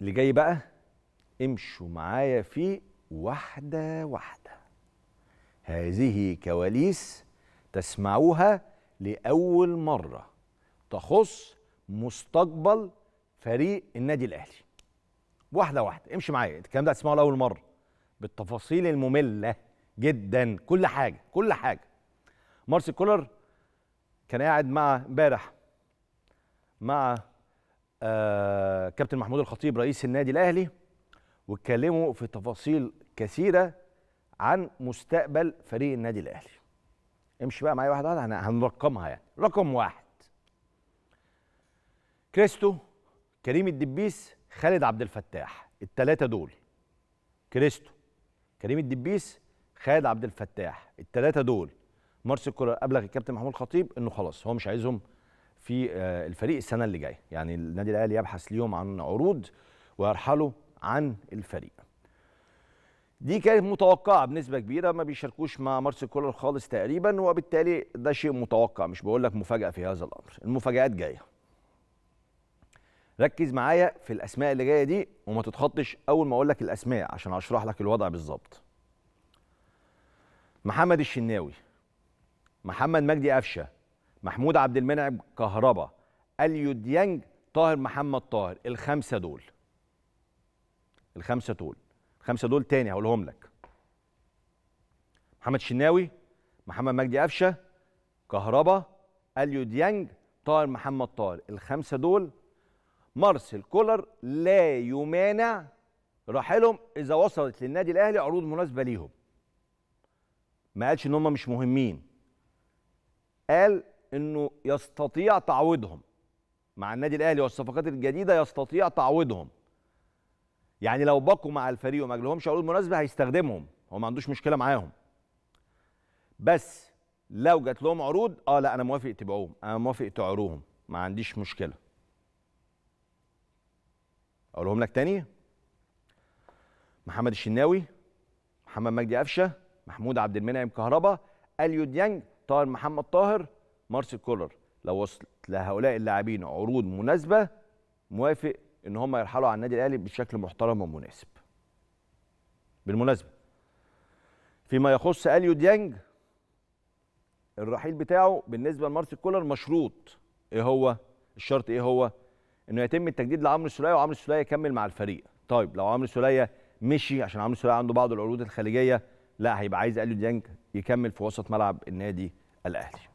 اللي جاي بقى امشوا معايا فيه واحده واحده هذه كواليس تسمعوها لاول مره تخص مستقبل فريق النادي الاهلي واحده واحده امشي معايا الكلام ده هتسمعه لاول مره بالتفاصيل الممله جدا كل حاجه كل حاجه مارسيل كولر كان قاعد مع امبارح مع آه، كابتن محمود الخطيب رئيس النادي الاهلي واتكلموا في تفاصيل كثيره عن مستقبل فريق النادي الاهلي امشي بقى معايا واحده واحده هنرقمها يعني رقم واحد كريستو كريم الدبيس خالد عبد الفتاح الثلاثه دول كريستو كريم الدبيس خالد عبد الفتاح الثلاثه دول مارسيل كولر ابلغ الكابتن محمود الخطيب انه خلاص هو مش عايزهم في آه، الفريق السنه اللي جايه يعني النادي الاهلي يبحث ليهم عن عروض ويرحلوا عن الفريق دي كانت متوقعه بنسبه كبيره ما بيشاركوش مع مارس كولر خالص تقريبا وبالتالي ده شيء متوقع مش بقول لك مفاجاه في هذا الامر المفاجات جايه ركز معايا في الاسماء اللي جايه دي وما تتخطش اول ما اقول لك الاسماء عشان اشرح لك الوضع بالظبط محمد الشناوي محمد مجدي قفشه محمود عبد المنعم كهربا اليو ديانج طاهر محمد طاهر الخمسه دول الخمسه دول الخمسه دول تاني هقولهم لك محمد شناوي محمد مجدي قفشه كهربا اليو ديانج طاهر محمد طاهر الخمسه دول مارسيل كولر لا يمانع راحلهم اذا وصلت للنادي الاهلي عروض مناسبه ليهم ما قالش ان هم مش مهمين قال انه يستطيع تعويضهم مع النادي الاهلي والصفقات الجديده يستطيع تعويضهم يعني لو بقوا مع الفريق وما جالهمش عروض مناسبه هيستخدمهم هو ما عندوش مشكله معاهم بس لو جات لهم عروض اه لا انا موافق تبيعوهم انا موافق تعروهم ما عنديش مشكله اقولهم لك تاني محمد الشناوي محمد مجدي قفشه محمود عبد المنعم كهربا اليو ديانج طاهر محمد طاهر مارسيل كولر لو وصلت لهؤلاء اللاعبين عروض مناسبه موافق ان هم يرحلوا على النادي الاهلي بشكل محترم ومناسب. بالمناسبه فيما يخص اليو ديانج الرحيل بتاعه بالنسبه لمارسيل كولر مشروط ايه هو؟ الشرط ايه هو؟ انه يتم التجديد لعمرو السوليه وعمرو السوليه يكمل مع الفريق. طيب لو عمرو السوليه مشي عشان عمرو السوليه عنده بعض العروض الخليجيه لا هيبقى عايز اليو ديانج يكمل في وسط ملعب النادي الاهلي.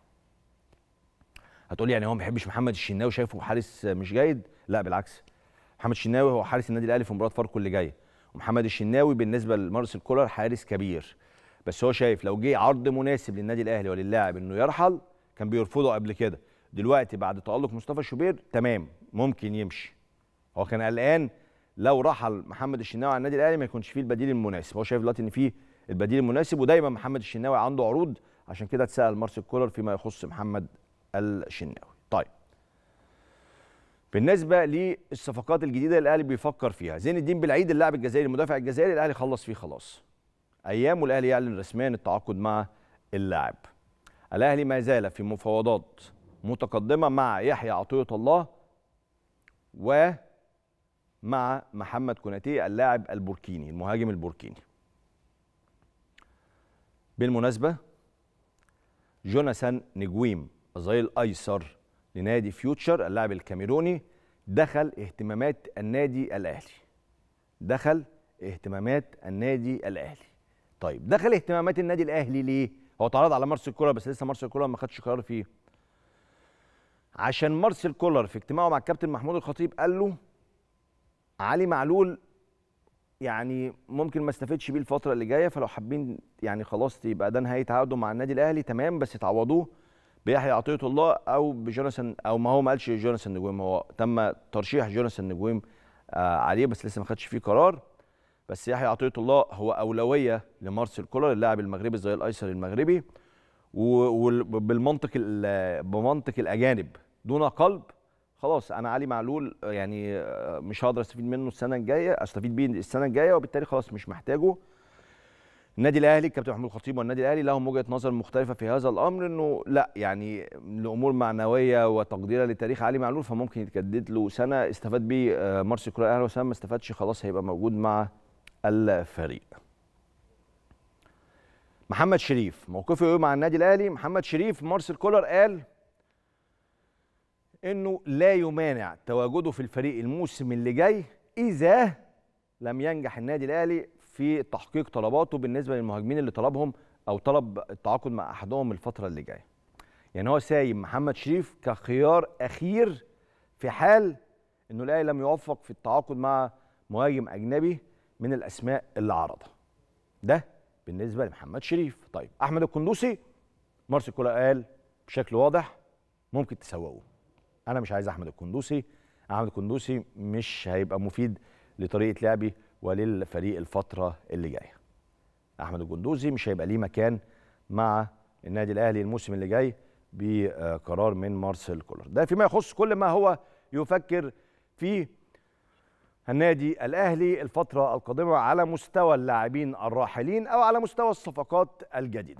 هتقولي يعني هو ما بيحبش محمد الشناوي شايفه حارس مش جيد لا بالعكس محمد الشناوي هو حارس النادي الاهلي في مباراه فاركو اللي جايه ومحمد الشناوي بالنسبه لمارسيل كولر حارس كبير بس هو شايف لو جه عرض مناسب للنادي الاهلي وللاعب انه يرحل كان بيرفضه قبل كده دلوقتي بعد تالق مصطفى شوبير تمام ممكن يمشي هو كان قلقان لو رحل محمد الشناوي على النادي الاهلي ما يكونش فيه البديل المناسب هو شايف دلوقتي ان فيه البديل المناسب ودايما محمد الشناوي عنده عروض عشان كده اتسال مارسيل كولر فيما يخص محمد الشناوي طيب بالنسبه للصفقات الجديده اللي الاهلي بيفكر فيها زين الدين بالعيد اللاعب الجزائري المدافع الجزائري الاهلي خلص فيه خلاص ايام والاهلي يعلن رسميا التعاقد مع اللاعب الاهلي ما زال في مفاوضات متقدمه مع يحيى عطيه الله ومع محمد كوناتي اللاعب البوركيني المهاجم البوركيني بالمناسبه جوناثان نجويم الظهير الايسر لنادي فيوتشر اللاعب الكاميروني دخل اهتمامات النادي الاهلي دخل اهتمامات النادي الاهلي طيب دخل اهتمامات النادي الاهلي ليه هو اتعرض على مارسيل كولر بس لسه مارسيل كولر ما خدش قرار فيه عشان مارسيل كولر في اجتماعه مع الكابتن محمود الخطيب قال له علي معلول يعني ممكن ما استفدش بيه الفتره اللي جايه فلو حابين يعني خلاص يبقى ده نهايه عقده مع النادي الاهلي تمام بس تعوضوه بيحيى عطيه الله او بجوناثان او ما هو ما قالش جوناثان نجويم هو تم ترشيح جوناثان نجويم آه عليه بس لسه ما خدش فيه قرار بس يحيى عطيه الله هو اولويه لمارسيل كولر اللاعب المغربي زي الايسر المغربي وبالمنطق بمنطق الاجانب دون قلب خلاص انا علي معلول يعني آه، مش هقدر استفيد منه السنه الجايه استفيد بيه السنه الجايه وبالتالي خلاص مش محتاجه النادي الاهلي كابتن محمود الخطيب والنادي الاهلي لهم وجهه نظر مختلفه في هذا الامر انه لا يعني لامور معنويه وتقديره لتاريخ علي معلول فممكن يتجدد له سنه استفاد بيه آه، مارسيل كولر الاهلي وسام ما استفادش خلاص هيبقى موجود مع الفريق. محمد شريف موقفه ايه مع النادي الاهلي؟ محمد شريف مارسيل كولر قال انه لا يمانع تواجده في الفريق الموسم اللي جاي اذا لم ينجح النادي الاهلي في تحقيق طلباته بالنسبه للمهاجمين اللي طلبهم او طلب التعاقد مع احدهم الفتره اللي جايه يعني هو سايب محمد شريف كخيار اخير في حال انه الاهلي لم يوفق في التعاقد مع مهاجم اجنبي من الاسماء اللي عرضها ده بالنسبه لمحمد شريف طيب احمد القندوسي مارسيل كولر قال بشكل واضح ممكن تسوقوه انا مش عايز احمد القندوسي احمد القندوسي مش هيبقى مفيد لطريقه لعبي وللفريق الفتره اللي جايه. احمد الجندوزي مش هيبقى ليه مكان مع النادي الاهلي الموسم اللي جاي بقرار من مارسيل كولر. ده فيما يخص كل ما هو يفكر فيه النادي الاهلي الفتره القادمه على مستوى اللاعبين الراحلين او على مستوى الصفقات الجديده